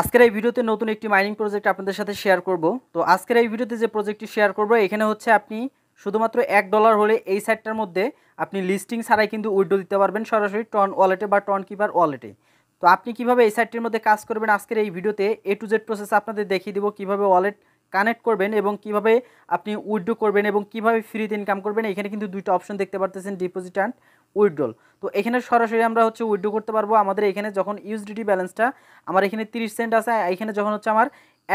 আজকের এই ভিডিওতে নতুন একটি মাইনিং প্রজেক্ট আপনাদের সাথে শেয়ার করব তো আজকের এই ভিডিওতে যে প্রজেক্টটি শেয়ার করব এখানে হচ্ছে আপনি শুধুমাত্র এক ডলার হলে এই সাইটটার মধ্যে আপনি লিস্টিং ছাড়াই কিন্তু উইড্রো দিতে পারবেন সরাসরি টন ওয়ালেটে বা টন কিপার ওয়ালেটে তো আপনি কিভাবে এই সাইটটির মধ্যে কাজ করবেন আজকের এই ভিডিওতে এ টু জেড প্রসেস আপনাদের দেখিয়ে দেবো কীভাবে ওয়ালেট কানেক্ট করবেন এবং কিভাবে আপনি উইড্রো করবেন এবং কিভাবে ফ্রিতে ইনকাম করবেন এখানে কিন্তু দুইটা অপশন দেখতে পারতেছেন ডিপোজিট অ্যান্ড উইথড্রল তো এখানে সরাসরি আমরা হচ্ছে উইথড্রো করতে পারবো আমাদের এখানে যখন ইউএসডিটি ব্যালেন্সটা আমার এখানে তিরিশ সেন্ট আছে এখানে যখন হচ্ছে আমার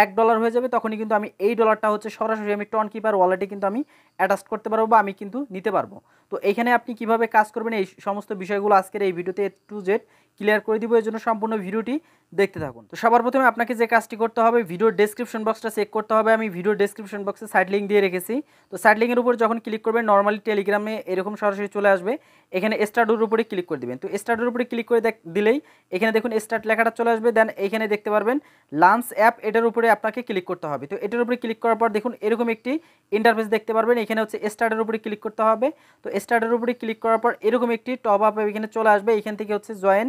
এক ডলার হয়ে যাবে তখনই কিন্তু আমি এই ডলারটা হচ্ছে সরাসরি আমি টন কিপার ওয়ালেটে কিন্তু আমি অ্যাটাচ করতে পারবো বা আমি কিন্তু নিতে পারবো তো এখানে আপনি কিভাবে কাজ করবেন এই সমস্ত বিষয়গুলো আজকের এই ভিডিওতে টু জেড ক্লিয়ার করে দিব এর জন্য সম্পূর্ণ ভিডিওটি দেখতে থাকুন তো সবার প্রথমে আপনাকে যে কাজটি করতে হবে ভিডিও ডেসক্রিপশন বক্সটা চেক করতে হবে আমি ভিডিও ডেসক্রিপশন বক্সে সাইড লিঙ্ক দিয়ে রেখেছি তো সাইড লিঙ্কের উপর যখন ক্লিক করবেন নর্মালি টেলিগ্রামে এরকম সরাসরি চলে আসবে এখানে স্টার্টের উপরে ক্লিক করে দেবেন তো স্টার্টের উপরে ক্লিক করে দিলেই এখানে দেখুন স্টার্ট লেখাটা চলে আসবে দেন এখানে দেখতে পারবেন লাঞ্চ অ্যাপ এটার উপরে আপনাকে ক্লিক করতে হবে তো এটার উপরে ক্লিক করার পর দেখুন এরকম একটি ইন্টারফেস দেখতে পারবেন এখানে হচ্ছে স্টার্টের উপরে ক্লিক করতে হবে তো স্টার্টের উপরে ক্লিক করার পর এরকম একটি টপ আপ এখানে চলে আসবে এখান থেকে হচ্ছে জয়েন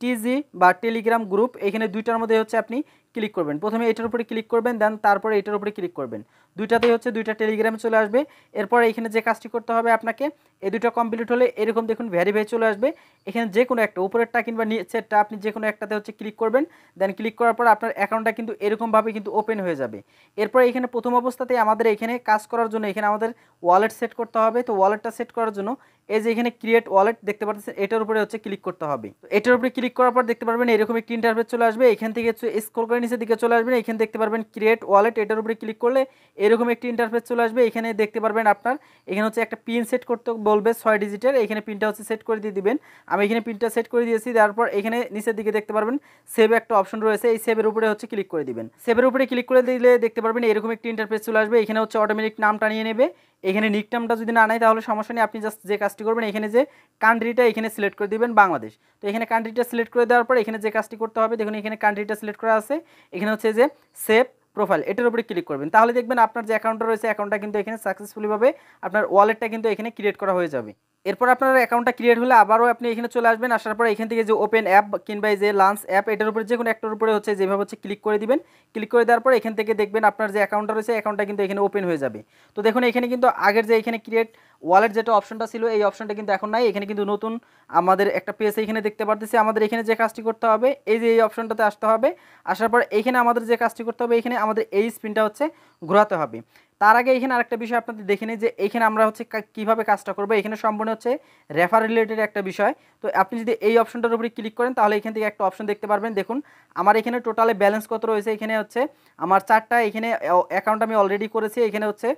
টিজি বা টেলিগ্রাম গ্রুপ এখানে দুইটার মধ্যে হচ্ছে আপনি ক্লিক করবেন প্রথমে এটার উপরে ক্লিক করবেন দেন তারপরে এটার উপরে ক্লিক করবেন দুইটাতেই হচ্ছে দুইটা টেলিগ্রামে চলে আসবে এরপরে এখানে যে কাজটি করতে হবে আপনাকে এই দুটো কমপ্লিট হলে এরকম দেখুন ভ্যারিফাই চলে আসবে এখানে যে কোনো একটা উপরেরটা কিংবা নিচেরটা আপনি যে কোনো একটাতে হচ্ছে ক্লিক করবেন দেন ক্লিক করার পর আপনার অ্যাকাউন্টটা কিন্তু এরকমভাবে কিন্তু ওপেন হয়ে যাবে এরপরে এখানে প্রথম অবস্থাতেই আমাদের এখানে কাজ করার জন্য এখানে আমাদের ওয়ালেট সেট করতে হবে তো ওয়ালেটটা সেট করার জন্য এই যে এখানে ক্রিয়েট ওয়ালেট দেখতে পাচ্ছেন এটার উপরে হচ্ছে ক্লিক করতে হবে এটার উপরে ক্লিক করার পর দেখতে পারবেন এরকম একটি ইন্টারভেস চলে আসবে এখান থেকে হচ্ছে করে করে নিচের দিকে চলে আসবেন এখানে দেখতে পারবেন ক্রিয়েট ওয়ালেট এটার উপরে ক্লিক করলে এরকম একটি ইন্টারফেস চলে আসবে এখানে দেখতে পারবেন আপনার এখানে হচ্ছে একটা পিন সেট করতে বলবে ছয় ডিজিটের এখানে পিনটা হচ্ছে সেট করে দিয়ে দিবেন আমি এখানে পিনটা সেট করে দিয়েছি তারপর এখানে নিচের দিকে দেখতে পারবেন সেভ একটা অপশন রয়েছে এই সেভের উপরে হচ্ছে ক্লিক করে দিবেন সেভের উপরে ক্লিক করে দিলে দেখতে পারবেন এরকম একটি ইন্টারফেস চলে আসবে এখানে হচ্ছে অটোমেটিক নামটা নিয়ে নেবে এখানে নিকটামটা যদি না নেয় তাহলে সমস্যা নেই আপনি জাস্ট যে কাজটি করবেন এখানে যে কান্ট্রিটা এখানে সিলেক্ট করে দেবেন বাংলাদেশ তো এখানে কান্ট্রিটা সিলেক্ট করে দেওয়ার পর এখানে যে কাজটি করতে হবে দেখুন এখানে কান্ট্রিটা সিলেক্ট করা আছে এখানে হচ্ছে যে সেভ প্রোফাইল এটার উপরে ক্লিক করবেন তাহলে দেখবেন আপনার যে অ্যাকাউন্টটা রয়েছে অ্যাকাউন্টটা কিন্তু এখানে সাকসেসফুলিভাবে আপনার ওয়ালেটটা কিন্তু এখানে ক্রিয়েট করা হয়ে যাবে এরপর আপনার অ্যাকাউন্টটা ক্রিয়েট হলে আবারও আপনি এখানে চলে আসবেন আসার পর এখান থেকে যে ওপেন অ্যাপ কিংবা যে লাঞ্চ অ্যাপ এটার উপরে যে কোনো একটার উপরে হচ্ছে যেভাবে হচ্ছে ক্লিক করে দিবেন ক্লিক করে দেওয়ার পর এখান থেকে দেখবেন আপনার যে অ্যাকাউন্টটা রয়েছে অ্যাকাউন্টটা কিন্তু এখানে ওপেন হয়ে যাবে তো দেখুন এখানে কিন্তু আগের যে এখানে ক্রিয়েট ওয়ালেট যেটা অপশনটা ছিল এই অপশনটা কিন্তু এখন নাই এখানে কিন্তু নতুন আমাদের একটা পেজ এখানে দেখতে পারতেছি আমাদের এখানে যে কাজটি করতে হবে এই যে এই অপশনটাতে আসতে হবে আসার পর এখানে আমাদের যে কাজটি করতে হবে এখানে আমাদের এই স্পিনটা হচ্ছে ঘোরাতে হবে তার আগে এখানে আরেকটা বিষয় আপনাদের দেখে নিই যে এখানে আমরা হচ্ছে কীভাবে কাজটা করবো এখানে সম্পূর্ণ হচ্ছে রেফার রিলেটেড একটা বিষয় তো আপনি যদি এই অপশনটার উপরে ক্লিক করেন তাহলে এখান থেকে একটা অপশন দেখতে পারবেন দেখুন আমার এখানে টোটালে ব্যালেন্স কত রয়েছে এখানে হচ্ছে আমার চারটা এখানে অ্যাকাউন্ট আমি অলরেডি করেছি এখানে হচ্ছে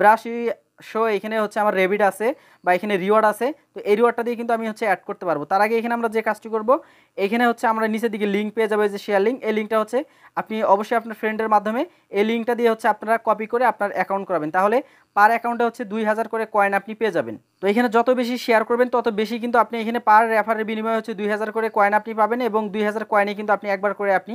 ব্রাশ সো এখানে হচ্ছে আমার রেবিড আছে বা এখানে রিওয়ার্ড আছে তো এই রিওয়ার্ডটা দিয়ে কিন্তু আমি হচ্ছে অ্যাড করতে পারবো তার আগে এখানে আমরা যে কাজটি করব এখানে হচ্ছে আমরা নিচের দিকে লিঙ্ক পেয়ে যাবে যে শেয়ার লিঙ্ক এই লিঙ্কটা হচ্ছে আপনি অবশ্যই আপনার ফ্রেন্ডের মাধ্যমে এই লিঙ্কটা দিয়ে হচ্ছে আপনারা কপি করে আপনার অ্যাকাউন্ট করাবেন তাহলে পার অ্যাকাউন্টে হচ্ছে দুই হাজার করে কয়েন আপনি পেয়ে যাবেন তো এখানে যত বেশি শেয়ার করবেন তত বেশি কিন্তু আপনি এখানে পার রেফারের বিনিময়ে হচ্ছে দুই হাজার করে কয়েন আপনি পাবেন এবং দুই হাজার কয়েনে কিন্তু আপনি একবার করে আপনি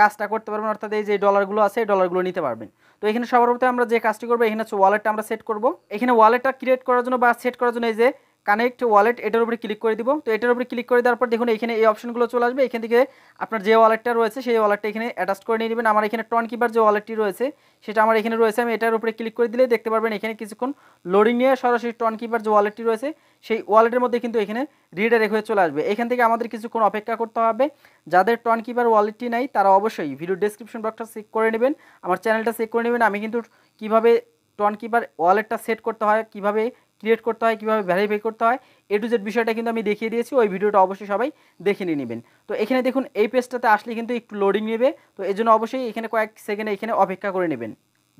কাজটা করতে পারবেন অর্থাৎ এই যে ডলারগুলো আছে এই ডলারগুলো নিতে পারবেন তো এখানে সবার প্রথমে আমরা যে কাজটি করবো এখানে হচ্ছে ওয়ালেটটা আমরা সেট করব এখানে ওয়ালেটটা ক্রিয়েট করার জন্য বা সেট করার জন্য এই যে কানেক্ট ওয়ালেট এটার উপরে ক্লিক করে দিব তো এটার উপরে ক্লিক করে দেওয়ার পর দেখুন এখানে এই অপশনগুলো চলে আসবে এখান থেকে আপনার যে ওয়ালেটটা রয়েছে সেই ওয়ালেটটা এখানে অ্যাটাচ করে নিয়ে নেবেন আমার এখানে টন কিপার যে ওয়ালেটটি রয়েছে সেটা আমার এখানে রয়েছে আমি এটার উপরে ক্লিক করে দিলে দেখতে পারবেন এখানে কিছুক্ষণ লোডিং নিয়ে সরাসরি টন কিপার যে ওয়ালেটটি রয়েছে সেই ওয়ালেটের মধ্যে কিন্তু এখানে রিডাইরেক্ট হয়ে চলে আসবে এখান থেকে আমাদের কিছুক্ষণ অপেক্ষা করতে হবে যাদের টন কিপার ওয়ালেটটি নাই তারা অবশ্যই ভিডিও ডিসক্রিপশন বক্সটা চেক করে নেবেন আমার চ্যানেলটা চেক করে নেবেন আমি কিন্তু কিভাবে টন কিপার ওয়ালেটটা সেট করতে হয় কিভাবে ক্রিয়েট করতে হয় কীভাবে ভ্যারিফাই করতে হয় এ টু জেড বিষয়টা কিন্তু আমি দেখিয়ে দিয়েছি ওই ভিডিওটা অবশ্যই সবাই দেখে নিয়ে নেবেন তো এখানে দেখুন এই পেজটাতে আসলে কিন্তু একটু লোডিং নেবে তো এই জন্য অবশ্যই এখানে কয়েক সেকেন্ডে এখানে অপেক্ষা করে নেবেন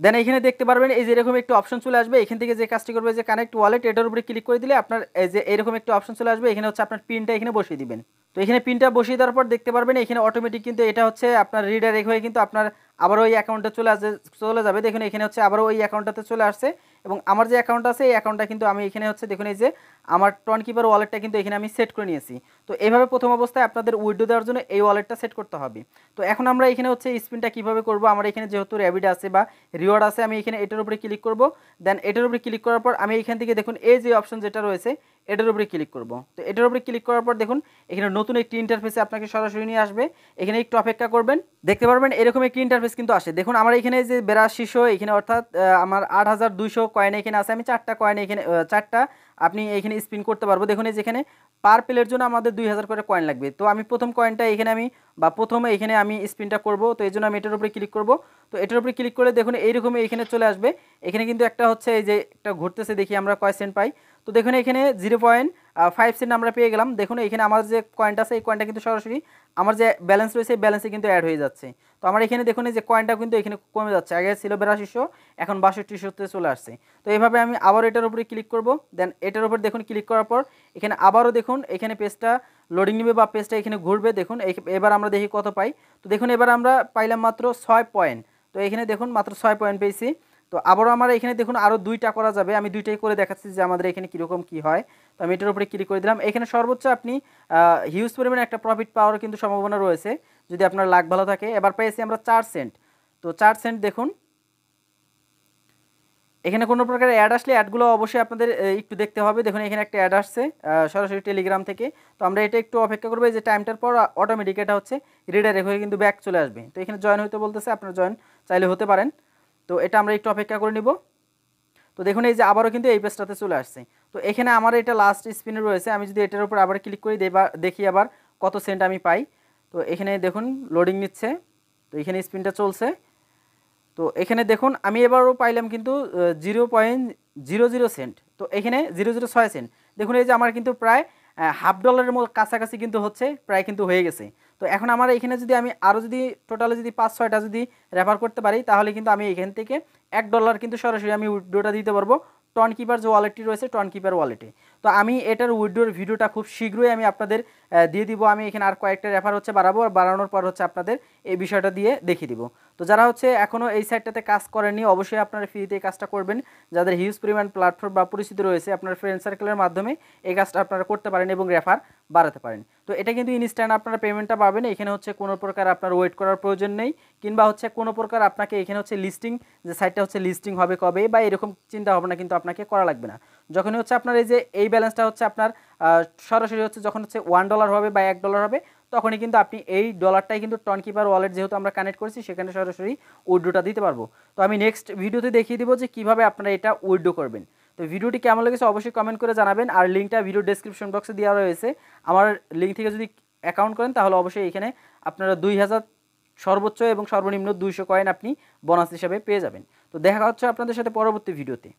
দেন এখানে দেখতে পারবেন এই যে এরকম একটি অপশন চলে আসবে এখান থেকে যে কাজটি করবে যে কানেক্ট ওয়ালেট এটার উপরে ক্লিক করে দিলে আপনার যে এরকম একটি অপশন চলে আসবে এখানে হচ্ছে আপনার পিনটা এখানে বসিয়ে দিবেন তো এখানে পিনটা বসিয়ে দেওয়ার পর দেখতে পারবেন এখানে অটোমেটিক কিন্তু এটা হচ্ছে আপনার রিডাইরেক্ট হয়ে কিন্তু আপনার আবার ওই অ্যাকাউন্টে চলে আসে চলে যাবে দেখুন এখানে হচ্ছে আবার ওই অ্যাকাউন্টটাতে চলে আসছে এবং আমার যে অ্যাকাউন্ট আছে এই অ্যাকাউন্টটা কিন্তু আমি এখানে হচ্ছে দেখুন এই যে আমার টন কিপার ওয়ালেটটা কিন্তু এখানে আমি সেট করে নিয়েছি তো এইভাবে প্রথম অবস্থায় আপনাদের উইডো দেওয়ার জন্য এই ওয়ালেটটা সেট করতে হবে তো এখন আমরা এখানে হচ্ছে স্পিনটা কীভাবে করব আমার এখানে যেহেতু র্যাবিড আছে বা রিওয়ার্ড আছে আমি এখানে এটার উপরে ক্লিক করব দেন এটার উপরে ক্লিক করার পর আমি এখান থেকে দেখুন এই যে অপশন যেটা রয়েছে এটার উপরে ক্লিক করব তো এটার উপরে ক্লিক করার পর দেখুন এখানে নতুন একটি ইন্টারফেসে আপনাকে সরাসরি নিয়ে আসবে এখানে একটু অপেক্ষা করবেন দেখতে পারবেন এরকম একটি ইন্টারফেস কিন্তু আসে দেখুন আমার এখানে যে বেড়া শীর্ষ এখানে অর্থাৎ আমার আট হাজার দুইশো কয়েন এখানে আছে আমি চারটা কয়েন এখানে চারটা আপনি এখানে স্পিন করতে পারবো দেখুন এই যেখানে পার প্লের জন্য আমাদের দুই হাজার করে কয়েন লাগবে তো আমি প্রথম কয়েনটা এখানে আমি বা প্রথমে এখানে আমি স্পিনটা করব তো এই জন্য আমি এটার উপরে ক্লিক করব তো এটার উপরে ক্লিক করলে দেখুন এইরকমই এখানে চলে আসবে এখানে কিন্তু একটা হচ্ছে এই যে একটা ঘুরতেছে দেখি আমরা কয় সেন্ট পাই তো দেখুন এখানে জিরো পয়েন্ট ফাইভ সেন্ট আমরা পেয়ে গেলাম দেখুন এখানে আমার যে কয়েনটা আছে এই কয়েনটা কিন্তু সরাসরি আমার যে ব্যালেন্স রয়েছে এই ব্যালেন্সে কিন্তু অ্যাড হয়ে যাচ্ছে তো আমার এখানে দেখুন যে কয়েনটা কিন্তু এখানে কমে যাচ্ছে আগে ছিল বেরাশিশো এখন বাষট্টিশোতে চলে আসছে তো এইভাবে আমি আবার এটার উপরে ক্লিক করব দেন এটার উপর দেখুন ক্লিক করার পর এখানে আবারও দেখুন এখানে পেজটা লোডিং নেবে বা পেজটা এখানে ঘুরবে দেখুন এবার আমরা দেখি কত পাই তো দেখুন এবার আমরা পাইলাম মাত্র ছয় পয়েন্ট তো এখানে দেখুন মাত্র ছয় পয়েন্ট পেয়েছি তো আবারও আমার এখানে দেখুন আরও দুইটা করা যাবে আমি দুইটাই করে দেখাচ্ছি যে আমাদের এখানে কীরকম কি হয় তো আমি এটার উপরে ক্লিক করে দিলাম এখানে সর্বোচ্চ আপনি হিউজ পরিমাণে একটা প্রফিট পাওয়ার কিন্তু সম্ভাবনা রয়েছে যদি আপনার লাখ ভালো থাকে এবার পেয়েছি আমরা চার সেন্ট তো চার সেন্ট দেখুন এখানে কোনো প্রকার অ্যাড আসলে অ্যাডগুলো অবশ্যই আপনাদের একটু দেখতে হবে দেখুন এখানে একটা অ্যাড আসছে সরাসরি টেলিগ্রাম থেকে তো আমরা এটা একটু অপেক্ষা করবো যে টাইমটার পর অটোমেটিক এটা হচ্ছে রিডাইরেক্ট হয়ে কিন্তু ব্যাক চলে আসবে তো এখানে জয়েন হতে বলতেছে আপনার জয়েন চাইলে হতে পারেন তো এটা আমরা একটু অপেক্ষা করে নিব তো দেখুন এই যে আবারও কিন্তু এই পেজটাতে চলে আসছে তো এখানে আমার এটা লাস্ট স্পিনে রয়েছে আমি যদি এটার উপর আবার ক্লিক করি দেখি আবার কত সেন্ট আমি পাই তো এখানে দেখুন লোডিং নিচ্ছে তো এখানে স্পিনটা চলছে তো এখানে দেখুন আমি এবারও পাইলাম কিন্তু zero point zero zero cent তো এখানে জিরো জিরো ছয় সেন্ট দেখুন এই যে আমার কিন্তু প্রায় হাফ ডলারের মতো কাছাকাছি কিন্তু হচ্ছে প্রায় কিন্তু হয়ে গেছে তো এখন আমার এখানে যদি আমি আরও যদি টোটালে যদি পাঁচ ছয়টা যদি রেফার করতে পারি তাহলে কিন্তু আমি এখান থেকে এক ডলার কিন্তু সরাসরি আমি উইড্রোটা দিতে পারবো টন কিপার যে ওয়ালেটটি রয়েছে টন কিপার ওয়ালেটে তো আমি এটার উইড্রোর ভিডিওটা খুব শীঘ্রই আমি আপনাদের দিয়ে দিব আমি এখানে আর কয়েকটা রেফার হচ্ছে বাড়াবো আর বাড়ানোর পর হচ্ছে আপনাদের এই বিষয়টা দিয়ে দেখিয়ে দিব তো যারা হচ্ছে এখনও এই সাইটটাতে কাজ করেনি অবশ্যই আপনারা ফ্রিতে এই কাজটা করবেন যাদের হিউজ পরিমাণ প্ল্যাটফর্ম বা পরিচিতি রয়েছে আপনার ফ্রেন্ড সার্কেলের মাধ্যমে এই কাজটা আপনারা করতে পারেন এবং রেফার বাড়াতে পারেন তো এটা কিন্তু ইনস্ট্যান্ট আপনারা পেমেন্টটা পাবেন এখানে হচ্ছে কোনো প্রকার আপনার ওয়েট করার প্রয়োজন নেই কিংবা হচ্ছে কোনো প্রকার আপনাকে এখানে হচ্ছে লিস্টিং যে সাইটটা হচ্ছে লিস্টিং হবে কবে বা এরকম চিন্তা ভাবনা কিন্তু আপনাকে করা লাগবে না যখনই হচ্ছে আপনার এই যে এই ব্যালেন্সটা হচ্ছে আপনার সরাসরি হচ্ছে যখন হচ্ছে ওয়ান ডলার হবে বা এক ডলার হবে তখনই কিন্তু আপনি এই ডলারটাই কিন্তু টন কিপার ওয়ালেট যেহেতু আমরা কানেক্ট করেছি সেখানে সরাসরি উইড্রোটা দিতে পারবো তো আমি নেক্সট ভিডিওতে দেখিয়ে দিব যে কীভাবে আপনারা এটা উইড্রো করবেন তো ভিডিওটি কেমন লেগেছে অবশ্যই কমেন্ট করে জানাবেন আর লিঙ্কটা ভিডিও ডেসক্রিপশন বক্সে দেওয়া রয়েছে আমার লিঙ্ক থেকে যদি অ্যাকাউন্ট করেন তাহলে অবশ্যই এখানে আপনারা দুই হাজার সর্বোচ্চ এবং সর্বনিম্ন দুইশো কয়েন আপনি বোনাস হিসাবে পেয়ে যাবেন তো দেখা হচ্ছে আপনাদের সাথে পরবর্তী ভিডিওতে